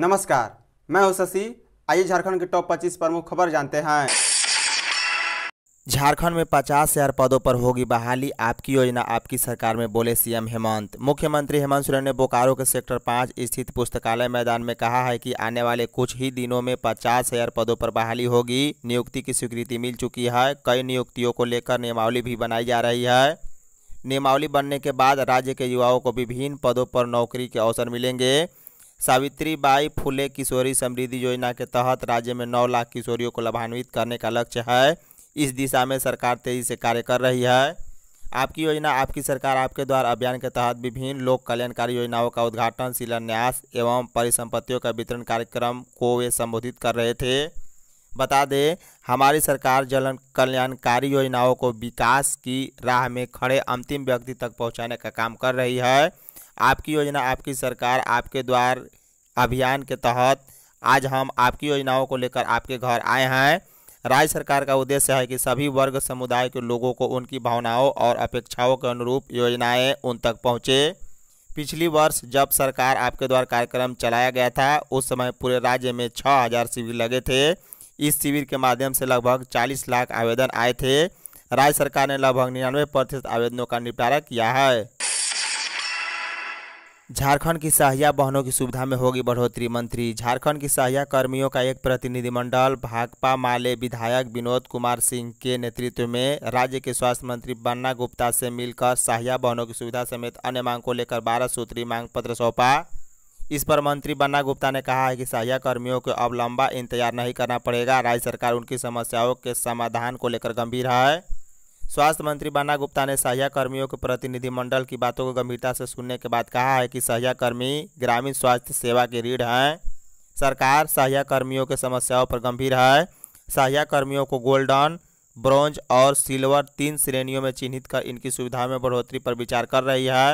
नमस्कार मैं हूं शशि आइए झारखंड के टॉप 25 प्रमुख खबर जानते हैं झारखंड में 50 हजार पदों पर होगी बहाली आपकी योजना आपकी सरकार में बोले सीएम हेमंत मुख्यमंत्री हेमंत सोरेन ने बोकारो के सेक्टर पाँच स्थित पुस्तकालय मैदान में कहा है कि आने वाले कुछ ही दिनों में पचास हजार पदों पर बहाली होगी नियुक्ति की स्वीकृति मिल चुकी है कई नियुक्तियों को लेकर नियमावली भी बनाई जा रही है नियमावली बनने के बाद राज्य के युवाओं को विभिन्न पदों पर नौकरी के अवसर मिलेंगे सावित्री बाई फुले किशोरी समृद्धि योजना के तहत राज्य में नौ लाख किशोरियों को लाभान्वित करने का लक्ष्य है इस दिशा में सरकार तेजी से कार्य कर रही है आपकी योजना आपकी सरकार आपके द्वारा अभियान के तहत विभिन्न लोक कल्याणकारी योजनाओं का उद्घाटन शिलान्यास एवं परिसंपत्तियों का वितरण कार्यक्रम को वे संबोधित कर रहे थे बता दें हमारी सरकार जन कल्याणकारी योजनाओं को विकास की राह में खड़े अंतिम व्यक्ति तक पहुंचाने का काम कर रही है आपकी योजना आपकी सरकार आपके द्वार अभियान के तहत आज हम आपकी योजनाओं को लेकर आपके घर आए हैं राज्य सरकार का उद्देश्य है कि सभी वर्ग समुदाय के लोगों को उनकी भावनाओं और अपेक्षाओं के अनुरूप योजनाएं उन तक पहुंचे पिछली वर्ष जब सरकार आपके द्वार कार्यक्रम चलाया गया था उस समय पूरे राज्य में छः हज़ार शिविर लगे थे इस शिविर के माध्यम से लगभग चालीस लाख आवेदन आए थे राज्य सरकार ने लगभग निन्यानवे प्रतिशत आवेदनों का निपटारा किया है झारखंड की सहिया बहनों की सुविधा में होगी बढ़ोतरी मंत्री झारखंड की सहायक कर्मियों का एक प्रतिनिधिमंडल भाकपा माले विधायक विनोद कुमार सिंह के नेतृत्व में राज्य के स्वास्थ्य मंत्री बन्ना गुप्ता से मिलकर सहायक बहनों की सुविधा समेत अन्य मांग को लेकर बारह सूत्री मांग पत्र सौंपा इस पर मंत्री बन्ना गुप्ता ने कहा है कि सहायक कर्मियों को अब लंबा इंतजार नहीं करना पड़ेगा राज्य सरकार उनकी समस्याओं के समाधान को लेकर गंभीर है स्वास्थ्य मंत्री बन्ना गुप्ता ने सहायक कर्मियों के प्रतिनिधिमंडल की बातों को गंभीरता से सुनने के बाद कहा है कि सहायक कर्मी ग्रामीण स्वास्थ्य सेवा के रीढ़ हैं सरकार सहायक कर्मियों के समस्याओं पर गंभीर है सहायक कर्मियों को गोल्डन ब्रॉन्ज और सिल्वर तीन श्रेणियों में चिन्हित कर इनकी सुविधाओं में बढ़ोतरी पर विचार कर रही है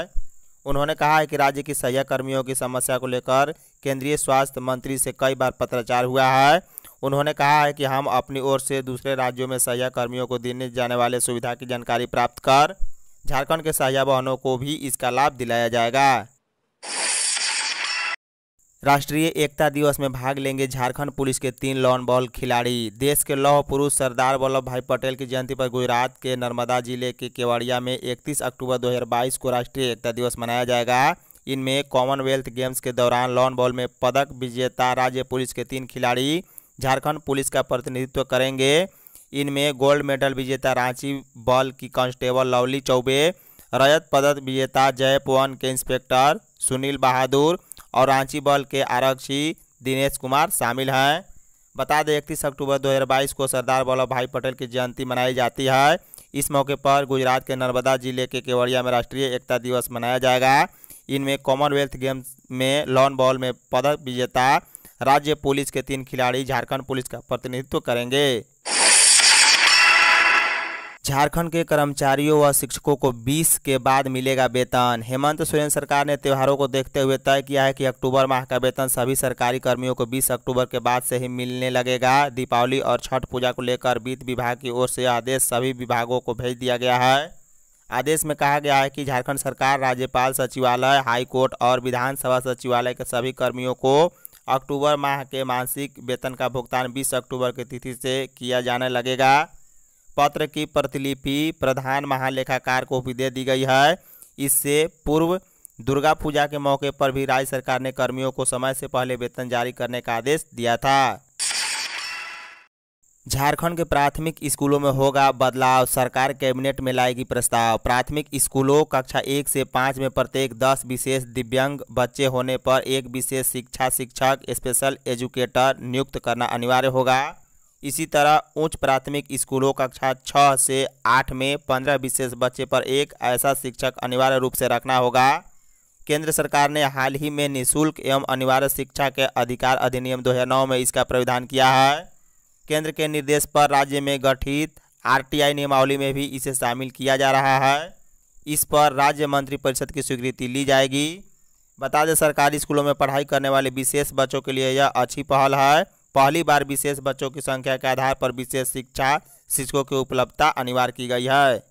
उन्होंने कहा है कि राज्य की सहिया कर्मियों की समस्या को लेकर केंद्रीय स्वास्थ्य मंत्री से कई बार पत्राचार हुआ है उन्होंने कहा है कि हम अपनी ओर से दूसरे राज्यों में सहायक कर्मियों को देने जाने वाले सुविधा की जानकारी प्राप्त कर झारखंड के सहिया वाहनों को भी इसका लाभ दिलाया जाएगा राष्ट्रीय एकता दिवस में भाग लेंगे झारखंड पुलिस के तीन लॉन बॉल खिलाड़ी देश के लौह पुरुष सरदार वल्लभ भाई पटेल की जयंती पर गुजरात के नर्मदा जिले के केवड़िया में 31 अक्टूबर 2022 को राष्ट्रीय एकता दिवस मनाया जाएगा इनमें कॉमनवेल्थ गेम्स के दौरान लॉन बॉल में पदक विजेता राज्य पुलिस के तीन खिलाड़ी झारखंड पुलिस का प्रतिनिधित्व करेंगे इनमें गोल्ड मेडल विजेता रांची बल की कांस्टेबल लवली चौबे रजत पदक विजेता जयपवन के इंस्पेक्टर सुनील बहादुर और रांची बल के आरक्षी दिनेश कुमार शामिल हैं बता दें इकतीस अक्टूबर 2022 को सरदार वल्लभ भाई पटेल की जयंती मनाई जाती है इस मौके पर गुजरात के नर्मदा जिले के केवड़िया में राष्ट्रीय एकता दिवस मनाया जाएगा इनमें कॉमनवेल्थ गेम्स में लॉन बॉल में पदक विजेता राज्य पुलिस के तीन खिलाड़ी झारखंड पुलिस का प्रतिनिधित्व करेंगे झारखंड के कर्मचारियों व शिक्षकों को 20 के बाद मिलेगा वेतन हेमंत सोरेन सरकार ने त्योहारों को देखते हुए तय किया है कि अक्टूबर माह का वेतन सभी सरकारी कर्मियों को 20 अक्टूबर के बाद से ही मिलने लगेगा दीपावली और छठ पूजा को लेकर वित्त विभाग की ओर से आदेश सभी विभागों को भेज दिया गया है आदेश में कहा गया है कि झारखंड सरकार राज्यपाल सचिवालय हाईकोर्ट और विधानसभा सचिवालय के सभी कर्मियों को अक्टूबर माह के मासिक वेतन का भुगतान 20 अक्टूबर की तिथि से किया जाने लगेगा पत्र की प्रतिलिपि प्रधान महालेखाकार को भी दे दी गई है इससे पूर्व दुर्गा पूजा के मौके पर भी राज्य सरकार ने कर्मियों को समय से पहले वेतन जारी करने का आदेश दिया था झारखंड के प्राथमिक स्कूलों में होगा बदलाव सरकार कैबिनेट में लाएगी प्रस्ताव प्राथमिक स्कूलों कक्षा एक से पाँच में प्रत्येक दस विशेष दिव्यांग बच्चे होने पर एक विशेष शिक्षा शिक्षक स्पेशल एजुकेटर नियुक्त करना अनिवार्य होगा इसी तरह उच्च प्राथमिक स्कूलों कक्षा छः से आठ में पंद्रह विशेष बच्चे पर एक ऐसा शिक्षक अनिवार्य रूप से रखना होगा केंद्र सरकार ने हाल ही में निःशुल्क एवं अनिवार्य शिक्षा के अधिकार अधिनियम दो में इसका प्राविधान किया है केंद्र के निर्देश पर राज्य में गठित आरटीआई नियमावली में भी इसे शामिल किया जा रहा है इस पर राज्य मंत्रिपरिषद की स्वीकृति ली जाएगी बता दें सरकारी स्कूलों में पढ़ाई करने वाले विशेष बच्चों के लिए यह अच्छी पहल है पहली बार विशेष बच्चों की संख्या के आधार पर विशेष शिक्षा शिक्षकों की उपलब्धता अनिवार्य की गई है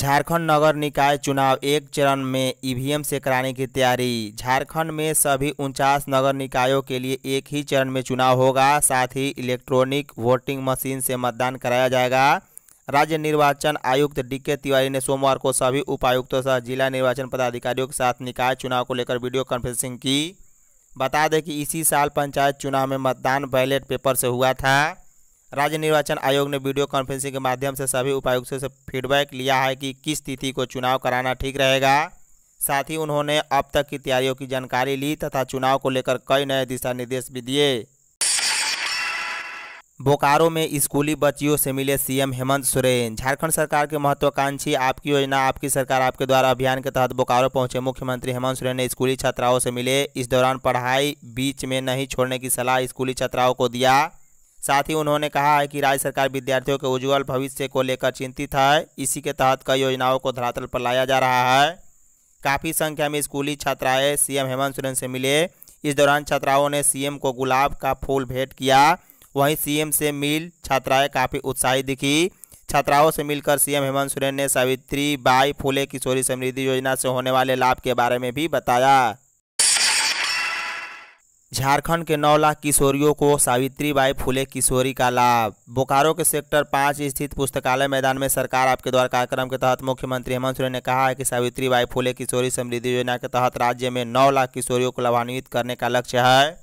झारखंड नगर निकाय चुनाव एक चरण में ईवीएम से कराने की तैयारी झारखंड में सभी उनचास नगर निकायों के लिए एक ही चरण में चुनाव होगा साथ ही इलेक्ट्रॉनिक वोटिंग मशीन से मतदान कराया जाएगा राज्य निर्वाचन आयुक्त डीके तिवारी ने सोमवार को सभी उपायुक्तों सह जिला निर्वाचन पदाधिकारियों के साथ निकाय चुनाव को लेकर वीडियो कॉन्फ्रेंसिंग की बता दें कि इसी साल पंचायत चुनाव में मतदान बैलेट पेपर से हुआ था राज्य निर्वाचन आयोग ने वीडियो कॉन्फ्रेंसिंग के माध्यम से सभी उपायुक्तों से फीडबैक लिया है कि किस तिथि को चुनाव कराना ठीक रहेगा साथ ही उन्होंने अब तक की तैयारियों की जानकारी ली तथा चुनाव को लेकर कई नए दिशा निर्देश भी दिए बोकारो में स्कूली बच्चियों से मिले सीएम हेमंत सोरेन झारखंड सरकार के महत्वाकांक्षी आपकी योजना आपकी सरकार आपके द्वारा अभियान के तहत बोकारो पहुंचे मुख्यमंत्री हेमंत सोरेन ने स्कूली छात्राओं से मिले इस दौरान पढ़ाई बीच में नहीं छोड़ने की सलाह स्कूली छात्राओं को दिया साथ ही उन्होंने कहा है कि राज्य सरकार विद्यार्थियों के उज्ज्वल भविष्य को लेकर चिंतित है इसी के तहत कई योजनाओं को धरातल पर लाया जा रहा है काफ़ी संख्या में स्कूली छात्राएं सीएम हेमंत सोरेन से मिले इस दौरान छात्राओं ने सीएम को गुलाब का फूल भेंट किया वहीं सीएम से मिल छात्राएं काफ़ी उत्साहित दिखी छात्राओं से मिलकर सीएम हेमंत सोरेन ने सावित्री बाई फूले किशोरी समृद्धि योजना से होने वाले लाभ के बारे में भी बताया झारखंड के नौ लाख किशोरियों को सावित्रीबाई फुले किशोरी का लाभ बोकारो के सेक्टर पाँच स्थित पुस्तकालय मैदान में सरकार आपके द्वारा कार्यक्रम के तहत मुख्यमंत्री हेमंत सोरेन ने कहा है कि सावित्रीबाई फुले किशोरी समृद्धि योजना के तहत राज्य में नौ लाख किशोरियों को लाभान्वित करने का लक्ष्य है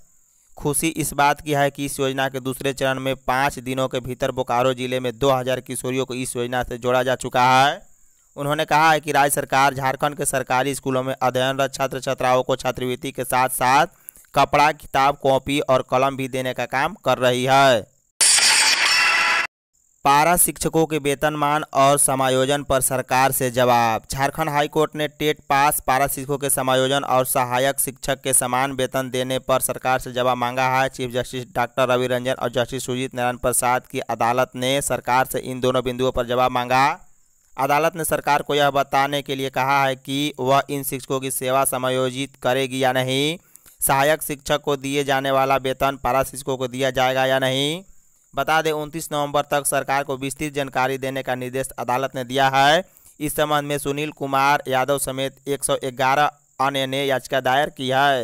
खुशी इस बात की है कि इस योजना के दूसरे चरण में पाँच दिनों के भीतर बोकारो जिले में दो किशोरियों को इस योजना से जोड़ा जा चुका है उन्होंने कहा है कि राज्य सरकार झारखंड के सरकारी स्कूलों में अध्ययनरत छात्र छात्राओं को छात्रवृत्ति के साथ साथ कपड़ा किताब कॉपी और कलम भी देने का काम कर रही है पारा शिक्षकों के वेतनमान और समायोजन पर सरकार से जवाब झारखंड हाईकोर्ट ने टेट पास पारा शिक्षकों के समायोजन और सहायक शिक्षक के समान वेतन देने पर सरकार से जवाब मांगा है chief justice doctor Ravi Ranjan और जस्टिस सुजीत नारायण प्रसाद की अदालत ने सरकार से इन दोनों बिंदुओं पर जवाब मांगा अदालत ने सरकार को यह बताने के लिए कहा है कि वह इन शिक्षकों की सेवा समायोजित करेगी या नहीं सहायक शिक्षक को दिए जाने वाला वेतन पारा शिक्षकों को दिया जाएगा या नहीं बता दें उनतीस नवंबर तक सरकार को विस्तृत जानकारी देने का निर्देश अदालत ने दिया है इस संबंध में सुनील कुमार यादव समेत 111 अन्य ने याचिका दायर की है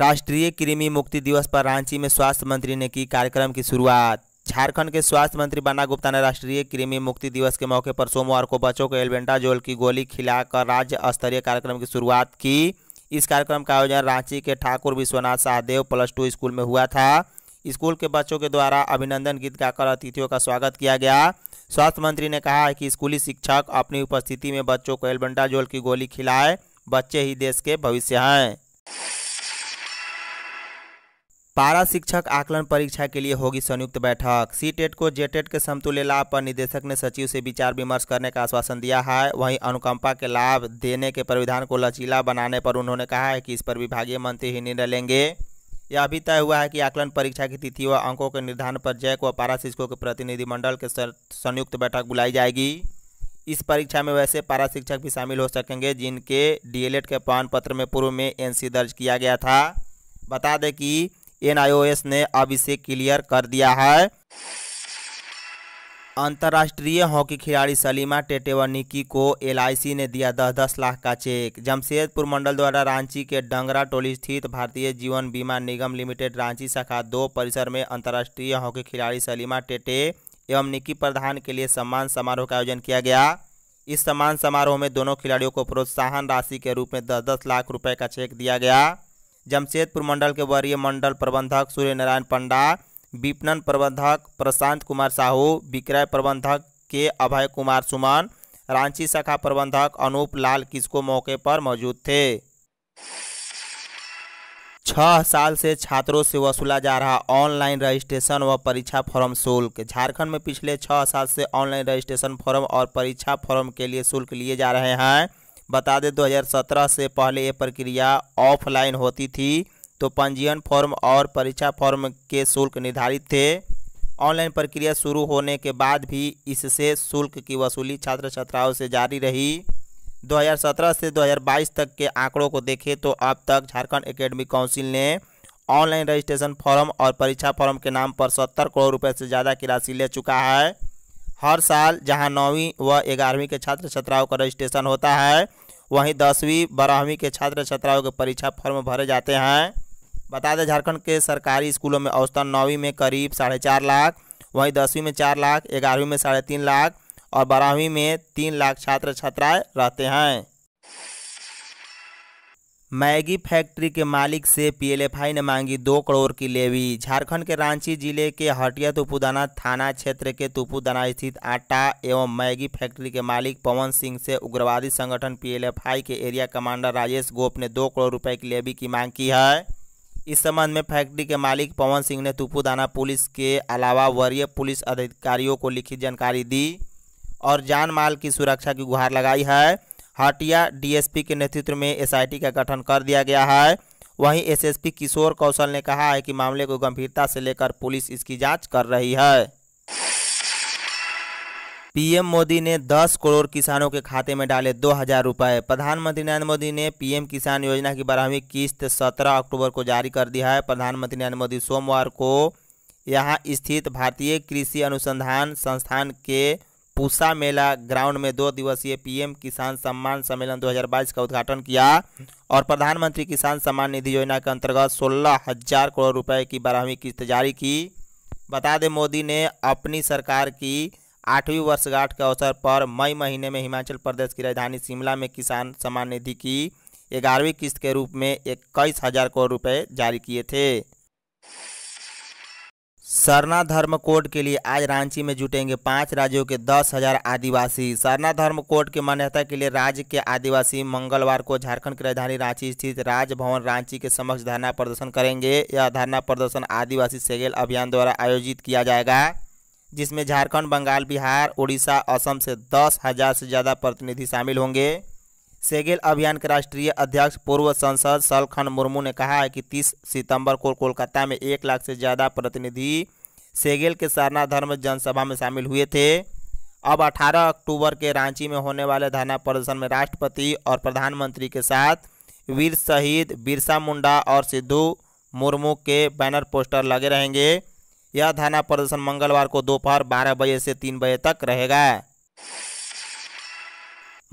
राष्ट्रीय कृमि मुक्ति दिवस पर रांची में स्वास्थ्य मंत्री ने की कार्यक्रम की शुरुआत झारखंड के स्वास्थ्य मंत्री बन्ना गुप्ता ने राष्ट्रीय कृमि मुक्ति दिवस के मौके पर सोमवार को बच्चों को एल्बेंडाजोल की गोली खिलाकर राज्य स्तरीय कार्यक्रम की शुरुआत की इस कार्यक्रम का आयोजन रांची के Thakur Vishwanath Sahdev plus two school में हुआ था स्कूल के बच्चों के द्वारा अभिनंदन गीत गाकर अतिथियों का स्वागत किया गया स्वास्थ्य मंत्री ने कहा कि स्कूली शिक्षक अपनी उपस्थिति में बच्चों को एलबंडाजोल की गोली खिलाए बच्चे ही देश के भविष्य हैं पारा शिक्षक आकलन परीक्षा के लिए होगी संयुक्त बैठक सी टेट को जेटेट के समतुल्य लाभ पर निदेशक ने सचिव से विचार विमर्श करने का आश्वासन दिया है वहीं अनुकंपा के लाभ देने के प्रविधान को लचीला बनाने पर उन्होंने कहा है कि इस पर विभागीय मंत्री ही निर्णय लेंगे यह अभी तय हुआ है कि आकलन परीक्षा की तिथि व अंकों के निर्धारण पर जैक व पारा शिक्षकों के प्रतिनिधिमंडल के संयुक्त बैठक बुलाई जाएगी इस परीक्षा में वैसे पारा शिक्षक भी शामिल हो सकेंगे जिनके डीएलएड के प्रमाण पत्र में पूर्व में एनसी दर्ज किया गया था बता दें कि एनआईओएस ने अब इसे क्लियर कर दिया है अंतर्राष्ट्रीय हॉकी खिलाड़ी सलीमा टेटेवनिकी को एलआईसी ने दिया दस दस लाख का चेक जमशेदपुर मंडल द्वारा रांची के डंगरा टोली स्थित भारतीय जीवन बीमा निगम लिमिटेड रांची शाखा दो परिसर में अंतर्राष्ट्रीय हॉकी खिलाड़ी सलीमा टेटे एवं निकी प्रधान के लिए सम्मान समारोह का आयोजन किया गया इस सम्मान समारोह में दोनों खिलाड़ियों को प्रोत्साहन राशि के रूप में दस दस लाख रुपये का चेक दिया गया जमशेदपुर मंडल के वरीय मंडल प्रबंधक सूर्य नारायण पंडा विपणन प्रबंधक प्रशांत कुमार साहू विक्रय प्रबंधक के अभय कुमार सुमन रांची शाखा प्रबंधक अनूप लाल किसको मौके पर मौजूद थे छह साल से छात्रों से वसूला जा रहा ऑनलाइन रजिस्ट्रेशन व परीक्षा फॉर्म शुल्क झारखंड में पिछले छह साल से ऑनलाइन रजिस्ट्रेशन फॉर्म और परीक्षा फॉर्म के लिए शुल्क लिए जा रहे हैं बता दें 2017 से पहले ये प्रक्रिया ऑफलाइन होती थी तो पंजीयन फॉर्म और परीक्षा फॉर्म के शुल्क निर्धारित थे ऑनलाइन प्रक्रिया शुरू होने के बाद भी इससे शुल्क की वसूली छात्र छात्राओं से जारी रही 2017 से 2022 तक के आंकड़ों को देखें तो अब तक झारखंड एकेडमिक काउंसिल ने ऑनलाइन रजिस्ट्रेशन फॉर्म और परीक्षा फॉर्म के नाम पर सत्तर करोड़ रुपए से ज़्यादा की राशि ले चुका है हर साल जहां नौवीं व ग्यारहवीं के छात्र छात्राओं का रजिस्ट्रेशन होता है वहीं दसवीं बारहवीं के छात्र छात्राओं के परीक्षा फॉर्म भरे जाते हैं बता दें झारखंड के सरकारी स्कूलों में औसतन नौवीं में करीब साढ़े चार लाख वहीं दसवीं में चार लाख ग्यारहवीं में साढ़े तीन लाख और बारहवीं में तीन लाख छात्र छात्राएँ रहते हैं मैगी फैक्ट्री के मालिक से पीएलएफआई ने मांगी दो करोड़ की लेवी झारखंड के रांची जिले के हटिया तुपुदाना थाना क्षेत्र के तुपुदाना स्थित आटा एवं मैगी फैक्ट्री के मालिक पवन सिंह से उग्रवादी संगठन पीएलएफआई के एरिया कमांडर राजेश गोप ने दो करोड़ रुपए की लेवी की मांग की है इस संबंध में फैक्ट्री के मालिक पवन सिंह ने तुपुदाना पुलिस के अलावा वरीय पुलिस अधिकारियों को लिखित जानकारी दी और जान माल की सुरक्षा की गुहार लगाई है हाटिया डीएसपी के नेतृत्व में एसआईटी का गठन कर दिया गया है वहीं एसएसपी किशोर कौशल ने कहा है कि मामले को गंभीरता से लेकर पुलिस इसकी जांच कर रही है पीएम मोदी ने 10 करोड़ किसानों के खाते में डाले दो हजार रुपये प्रधानमंत्री नरेंद्र मोदी ने पीएम किसान योजना की बारहवीं किस्त 17 अक्टूबर को जारी कर दी है प्रधानमंत्री नरेंद्र मोदी सोमवार को यहां स्थित भारतीय कृषि अनुसंधान संस्थान के पूसा मेला ग्राउंड में दो दिवसीय पीएम किसान सम्मान सम्मेलन 2022 का उद्घाटन किया और प्रधानमंत्री किसान सम्मान निधि योजना के अंतर्गत सोलह हजार करोड़ रुपए की बारहवीं किस्त जारी की बता दें मोदी ने अपनी सरकार की आठवीं वर्षगांठ के अवसर पर मई महीने में हिमाचल प्रदेश की राजधानी शिमला में किसान सम्मान निधि की ग्यारहवीं किस्त के रूप में इक्कीस हज़ार करोड़ रुपये जारी किए थे सरना धर्म कोड के लिए आज रांची में जुटेंगे पाँच राज्यों के दस हजार आदिवासी सरना धर्म कोड की मान्यता के लिए राज्य के आदिवासी मंगलवार को झारखंड की राजधानी रांची स्थित राजभवन रांची के समक्ष धरना प्रदर्शन करेंगे यह धरना प्रदर्शन आदिवासी सेगेल अभियान द्वारा आयोजित किया जाएगा जिसमें झारखंड बंगाल बिहार उड़ीसा असम से दस हजार से ज़्यादा प्रतिनिधि शामिल होंगे सेगेल अभियान के राष्ट्रीय अध्यक्ष पूर्व सांसद सलखन मुर्मू ने कहा है कि 30 सितंबर को कोलकाता में एक लाख से ज़्यादा प्रतिनिधि सेगेल के सरना धर्म जनसभा में शामिल हुए थे अब 18 अक्टूबर के रांची में होने वाले धरना प्रदर्शन में राष्ट्रपति और प्रधानमंत्री के साथ वीर शहीद बिरसा मुंडा और सिद्धू मुर्मू के बैनर पोस्टर लगे रहेंगे यह धरना प्रदर्शन मंगलवार को दोपहर बारह बजे से तीन बजे तक रहेगा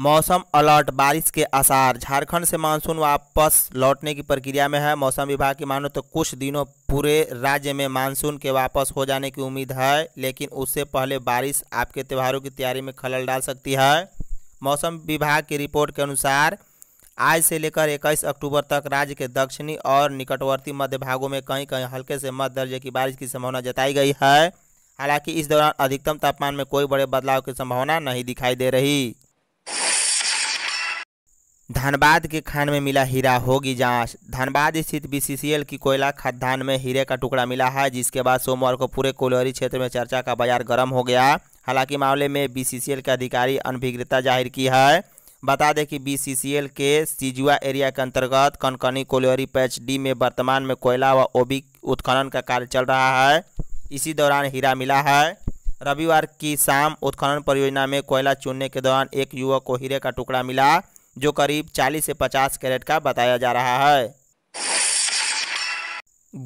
मौसम अलर्ट बारिश के आसार झारखंड से मानसून वापस लौटने की प्रक्रिया में है मौसम विभाग की मानो तो कुछ दिनों पूरे राज्य में मानसून के वापस हो जाने की उम्मीद है लेकिन उससे पहले बारिश आपके त्योहारों की तैयारी में खलल डाल सकती है मौसम विभाग की रिपोर्ट के अनुसार आज से लेकर 21 अक्टूबर तक राज्य के दक्षिणी और निकटवर्ती मध्य भागों में कहीं कहीं हल्के से मध्य दर्जे की बारिश की संभावना जताई गई है हालांकि इस दौरान अधिकतम तापमान में कोई बड़े बदलाव की संभावना नहीं दिखाई दे रही धनबाद के खान में मिला हीरा होगी जांच धनबाद स्थित बीसीसीएल की कोयला खदान में हीरे का टुकड़ा मिला है जिसके बाद सोमवार को पूरे कोलोरी क्षेत्र में चर्चा का बाजार गर्म हो गया हालांकि मामले में बीसीसीएल के अधिकारी अनभिज्ञता जाहिर की है बता दें कि बीसीसीएल के सीजुआ एरिया के अंतर्गत कनकनी कोलोरी पैच डी में वर्तमान में कोयला व ओबी उत्खनन का कार्य चल रहा है इसी दौरान हीरा मिला है रविवार की शाम उत्खनन परियोजना में कोयला चुनने के दौरान एक युवक को हीरे का टुकड़ा मिला जो करीब 40 से 50 कैरेट का बताया जा रहा है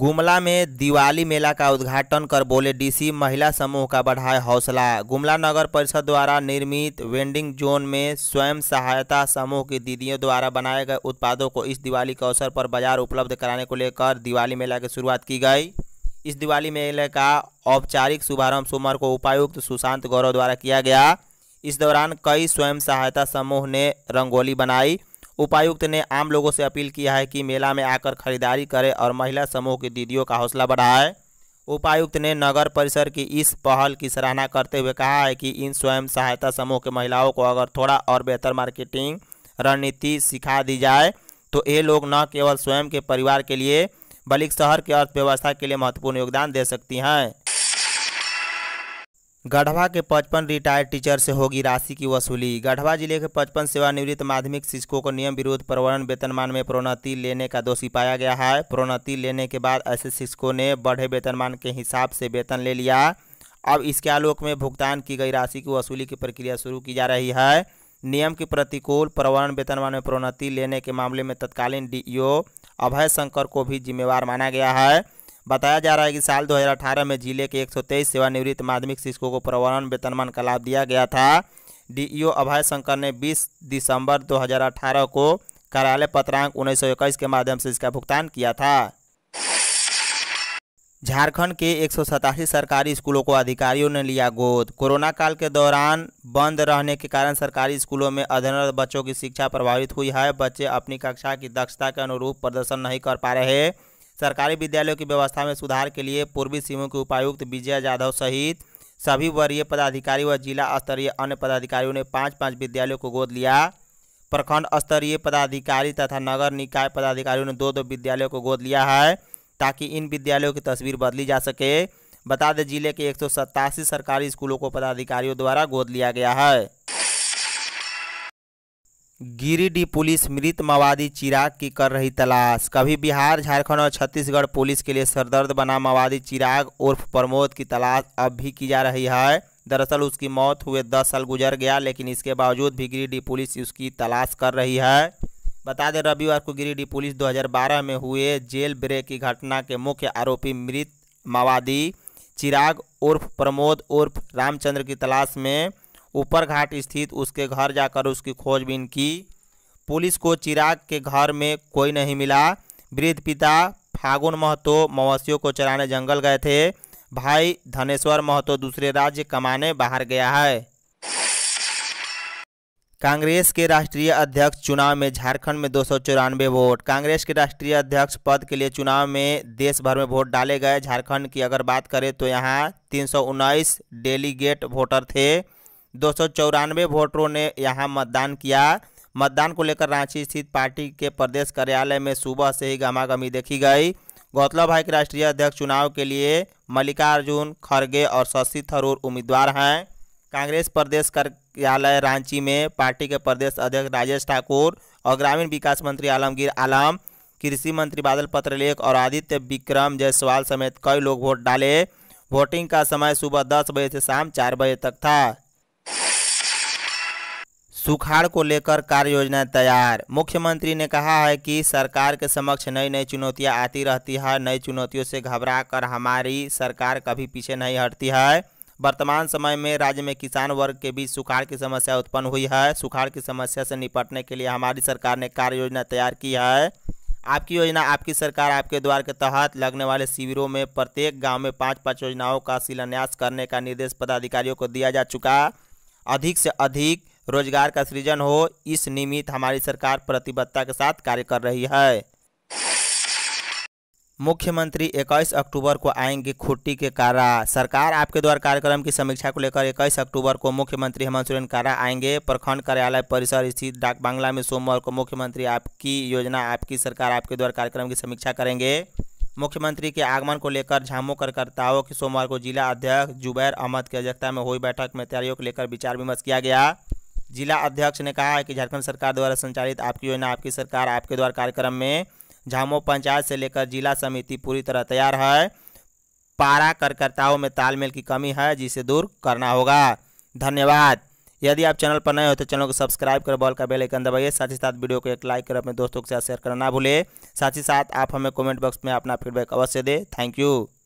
गुमला में दिवाली मेला का उद्घाटन कर बोले डीसी महिला समूह का बढ़ाए हौसला गुमला नगर परिषद द्वारा निर्मित वेंडिंग जोन में स्वयं सहायता समूह की दीदियों द्वारा बनाए गए उत्पादों को इस दिवाली के अवसर पर बाजार उपलब्ध कराने को लेकर दिवाली मेला की शुरुआत की गई इस दिवाली मेले का औपचारिक शुभारंभ सोमवार को उपायुक्त सुशांत गौरव द्वारा किया गया इस दौरान कई स्वयं सहायता समूह ने रंगोली बनाई उपायुक्त ने आम लोगों से अपील किया है कि मेला में आकर खरीदारी करें और महिला समूह की दीदियों का हौसला बढ़ाए उपायुक्त ने नगर परिसर की इस पहल की सराहना करते हुए कहा है कि इन स्वयं सहायता समूह के महिलाओं को अगर थोड़ा और बेहतर मार्केटिंग रणनीति सिखा दी जाए तो ये लोग न केवल स्वयं के परिवार के लिए बल्कि शहर के अर्थव्यवस्था के लिए महत्वपूर्ण योगदान दे सकती हैं गढ़वा के पचपन रिटायर्ड टीचर से होगी राशि की वसूली गढ़वा जिले के पचपन सेवानिवृत्त माध्यमिक शिक्षकों को नियम विरोध प्रवरण वेतनमान में प्रोन्नति लेने का दोषी पाया गया है प्रोन्नति लेने के बाद ऐसे शिक्षकों ने बढ़े वेतनमान के हिसाब से वेतन ले लिया अब इसके आलोक में भुगतान की गई राशि की वसूली की प्रक्रिया शुरू की जा रही है नियम के प्रतिकूल प्रवरण वेतनमान में प्रोन्नति लेने के मामले में तत्कालीन डी अभय शंकर को भी जिम्मेवार माना गया है बताया जा रहा है कि साल 2018 में जिले के 123 सेवानिवृत्त माध्यमिक शिक्षकों को प्रवरण वेतनमान का लाभ दिया गया था डीईओ अभय शंकर ने 20 दिसंबर 2018 को कार्यालय पत्रांक उन्नीस के माध्यम से इसका भुगतान किया था झारखंड के एक सरकारी स्कूलों को अधिकारियों ने लिया गोद कोरोना काल के दौरान बंद रहने के कारण सरकारी स्कूलों में अध्ययनरत बच्चों की शिक्षा प्रभावित हुई है बच्चे अपनी कक्षा की दक्षता के अनुरूप प्रदर्शन नहीं कर पा रहे सरकारी विद्यालयों की व्यवस्था में सुधार के लिए पूर्वी सिंहभूम के उपायुक्त विजय यादव सहित सभी वरीय पदाधिकारी व जिला स्तरीय अन्य पदाधिकारियों ने पाँच पाँच विद्यालयों को गोद लिया प्रखंड स्तरीय पदाधिकारी तथा नगर निकाय पदाधिकारियों ने दो दो विद्यालयों को गोद लिया है ताकि इन विद्यालयों की तस्वीर बदली जा सके बता दें जिले के एक सरकारी स्कूलों को पदाधिकारियों द्वारा गोद लिया गया है गिरिडीह पुलिस मृत माओवादी चिराग की कर रही तलाश कभी बिहार झारखंड और छत्तीसगढ़ पुलिस के लिए सरदर्द बना माओवादी चिराग उर्फ प्रमोद की तलाश अब भी की जा रही है दरअसल उसकी मौत हुए दस साल गुजर गया लेकिन इसके बावजूद भी गिरिडीह पुलिस उसकी तलाश कर रही है बता दें रविवार को गिरिडीह पुलिस 2012 में हुए जेल ब्रेक की घटना के मुख्य आरोपी मृत माओवादी चिराग उर्फ प्रमोद उर्फ रामचंद्र की तलाश में ऊपर घाट स्थित उसके घर जाकर उसकी खोजबीन की पुलिस को चिराग के घर में कोई नहीं मिला वृद्ध पिता फागुन महतो मवेशियों को चराने जंगल गए थे भाई धनेश्वर महतो दूसरे राज्य कमाने बाहर गया है कांग्रेस के राष्ट्रीय अध्यक्ष चुनाव में झारखंड में दो वोट कांग्रेस के राष्ट्रीय अध्यक्ष पद के लिए चुनाव में देश भर में वोट डाले गए झारखंड की अगर बात करें तो यहाँ तीन डेलीगेट वोटर थे दो वोटरों ने यहाँ मतदान किया मतदान को लेकर रांची स्थित पार्टी के प्रदेश कार्यालय में सुबह से ही गमागमी देखी गई गौतलब है कि राष्ट्रीय अध्यक्ष चुनाव के लिए मल्लिकार्जुन खड़गे और शशि थरूर उम्मीदवार हैं कांग्रेस प्रदेश कार्यालय रांची में पार्टी के प्रदेश अध्यक्ष राजेश ठाकुर और ग्रामीण विकास मंत्री आलमगीर आलम कृषि मंत्री बादल पत्रलेख और आदित्य विक्रम जायसवाल समेत कई लोग वोट डाले वोटिंग का समय सुबह दस बजे से शाम चार बजे तक था सुखाड़ को लेकर कार्य योजना तैयार मुख्यमंत्री ने कहा है कि सरकार के समक्ष नई नई चुनौतियां आती रहती है नई चुनौतियों से घबरा कर हमारी सरकार कभी पीछे नहीं हटती है वर्तमान समय में राज्य में किसान वर्ग के बीच सुखाड़ की समस्या उत्पन्न हुई है सुखाड़ की समस्या से निपटने के लिए हमारी सरकार ने कार्य योजना तैयार की है आपकी योजना आपकी सरकार आपके द्वार के तहत लगने वाले शिविरों में प्रत्येक गाँव में पाँच पाँच योजनाओं का शिलान्यास करने का निर्देश पदाधिकारियों को दिया जा चुका अधिक से अधिक रोजगार का सृजन हो इस निमित्त हमारी सरकार प्रतिबद्धता के साथ कार्य कर रही है मुख्यमंत्री 21 अक्टूबर को आएंगे खुट्टी के कारा सरकार आपके द्वारा कार्यक्रम की समीक्षा को लेकर 21 अक्टूबर को मुख्यमंत्री हेमंत सोरेन कारा आएंगे प्रखंड कार्यालय परिसर स्थित डाक बांग्ला में सोमवार को मुख्यमंत्री आपकी योजना आपकी सरकार आपके द्वारा कार्यक्रम की समीक्षा करेंगे मुख्यमंत्री के आगमन को लेकर झामो कार्यकर्ताओं की सोमवार को जिला अध्यक्ष जुबैर अहमद की अध्यक्षता में हुई बैठक में तैयारियों को लेकर विचार विमर्श किया गया जिला अध्यक्ष ने कहा है कि झारखंड सरकार द्वारा संचालित आपकी योजना आपकी सरकार आपके द्वारा कार्यक्रम में झामो पंचायत से लेकर जिला समिति पूरी तरह तैयार है पारा कार्यकर्ताओं में तालमेल की कमी है जिसे दूर करना होगा धन्यवाद यदि आप चैनल पर नए हो तो चैनल को सब्सक्राइब कर बॉल का बेल आइकन दबाइए साथ ही साथ वीडियो को एक लाइक कर अपने दोस्तों के साथ शेयर करना ना भूलें साथ ही साथ आप हमें कमेंट बॉक्स में अपना फीडबैक अवश्य दें थैंक यू